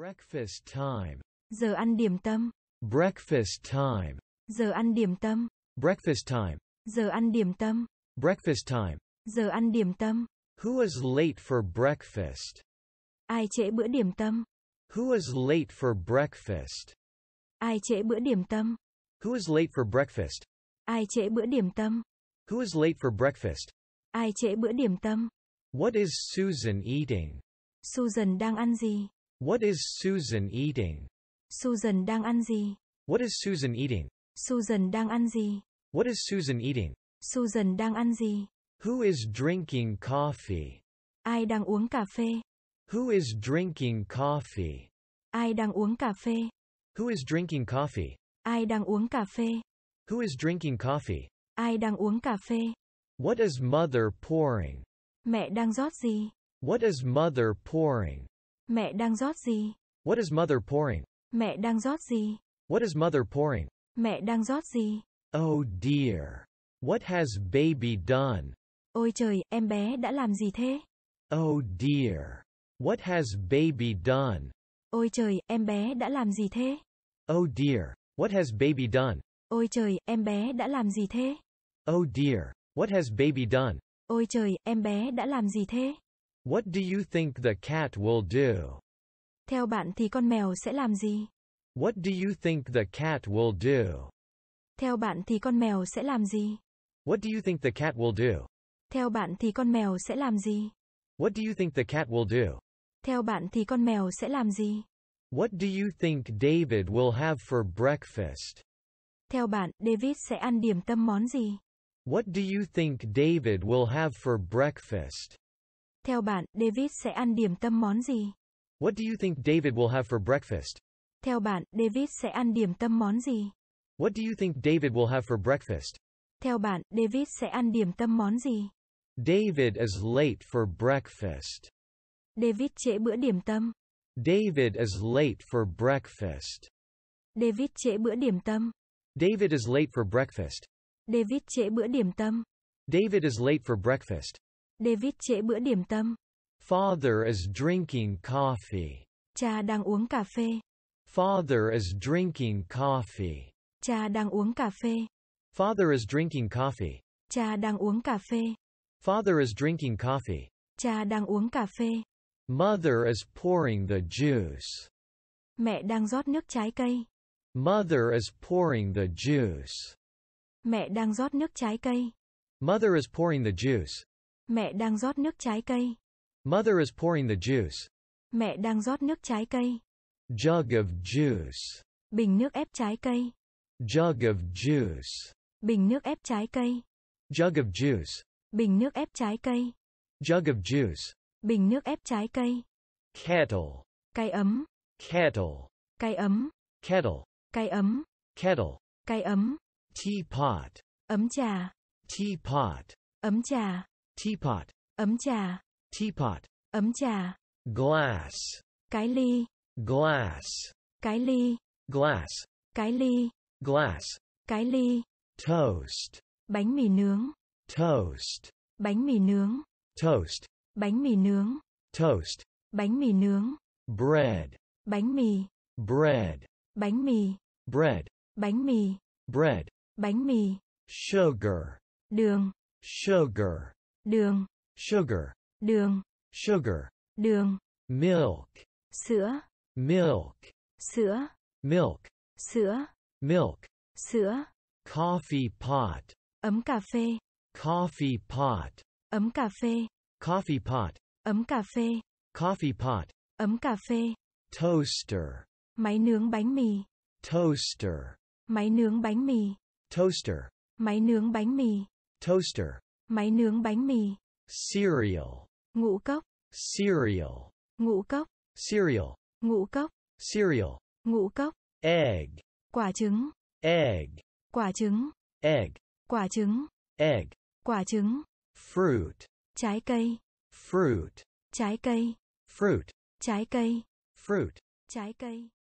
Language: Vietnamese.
Breakfast time. Giờ ăn điểm tâm. Breakfast time. Giờ ăn điểm tâm. Breakfast time. Giờ ăn điểm tâm. Breakfast time. Giờ ăn điểm tâm. Who is late for breakfast? Ai trễ bữa điểm tâm? Who is late for breakfast? Ai trễ bữa điểm tâm? Who is late for breakfast? Ai trễ bữa điểm tâm? Who is late for breakfast? Ai trễ bữa điểm tâm? What is Susan eating? Susan đang ăn gì? What is Susan eating? Susan đang ăn gì? What is Susan eating? Susan đang ăn gì? What is Susan eating? Susan đang ăn gì? Who is drinking coffee? Ai đang uống cà phê? Who is drinking coffee? Ai đang uống cà phê? Who is drinking coffee? Ai đang uống cà phê? Who is drinking coffee? Ai đang uống cà phê? What is mother pouring? Mẹ đang rót gì? What is mother pouring? Mẹ đang rót gì? What is mother pouring? Mẹ đang rót gì? What is mother pouring? Mẹ đang rót gì? Oh dear. What has baby done? Ôi trời, em bé đã làm gì thế? Oh dear. What has baby done? Ôi trời, em bé đã làm gì thế? Oh dear. What has baby done? Ôi trời, em bé đã làm gì thế? Oh dear. What has baby done? Ôi trời, em bé đã làm gì thế? What do you think the cat will do? Theo bạn thì con mèo sẽ làm gì? What do you think the cat will do? Theo bạn thì con mèo sẽ làm gì? What do you think the cat will do? Theo bạn thì con mèo sẽ làm gì? What do you think the cat will do? Theo bạn thì con mèo sẽ làm gì? What do you think David will have for breakfast? Theo bạn, David sẽ ăn điểm tâm món gì? What do you think David will have for breakfast? Theo bạn, David sẽ ăn điểm tâm món gì? What do you think David will have for breakfast? Theo bạn, David sẽ ăn điểm tâm món gì? What do you think David will have for breakfast? Theo bạn, David sẽ ăn điểm tâm món gì? David is late for breakfast. David trễ bữa điểm tâm. David is late for breakfast. David trễ bữa điểm tâm. David is late for breakfast. David trễ bữa điểm tâm. David is late for breakfast. David trễ bữa điểm tâm. Father is drinking coffee. Cha đang uống cà phê. Father is drinking coffee. Cha đang uống cà phê. Father is drinking coffee. Cha đang uống cà phê. Father is drinking coffee. Cha đang uống cà phê. Mother is pouring the juice. Mẹ đang rót nước trái cây. Mother is pouring the juice. Mẹ đang rót nước trái cây. Mother is pouring the juice. Mẹ đang rót nước trái cây. Mother is pouring the juice. Mẹ đang rót nước trái cây. Jug of juice. Bình nước ép trái cây. Jug of juice. Bình nước ép trái cây. Jug of juice. Bình nước ép trái cây. Jug of juice. Bình nước ép trái cây. Kettle. Cái ấm. Kettle. Cái ấm. Kettle. Cái ấm. Kettle. Cái ấm. Teapot. Ấm trà. Teapot. Ấm trà. Teapot. Ấm trà. Teapot. Ấm trà. Glass. Cái ly. Glass. Cái ly. Glass. Cái ly. Glass. Cái ly. Toast. Bánh mì nướng. Toast. Bánh mì nướng. Toast. Bánh mì nướng. Toast. Bánh mì nướng. Bread. Bánh mì. Bread. Bánh mì. Bread. Bánh mì. Bread. Bánh mì. Sugar. Đường. Sugar đường sugar đường sugar đường milk sữa milk sữa milk sữa milk sữa coffee pot ấm cà phê coffee pot ấm cà phê coffee pot ấm cà phê coffee pot ấm cà phê toaster máy nướng bánh mì toaster máy nướng bánh mì toaster máy nướng bánh mì toaster Máy nướng bánh mì. Cereal. Ngũ cốc. Cereal. Ngũ cốc. Cereal. Ngũ cốc. Cereal. Ngũ cốc. Egg. Quả trứng. Egg. Quả trứng. Egg. Quả trứng. Egg. Quả trứng. Fruit. Trái cây. Fruit. Trái cây. Fruit. Trái cây. Fruit. Trái cây.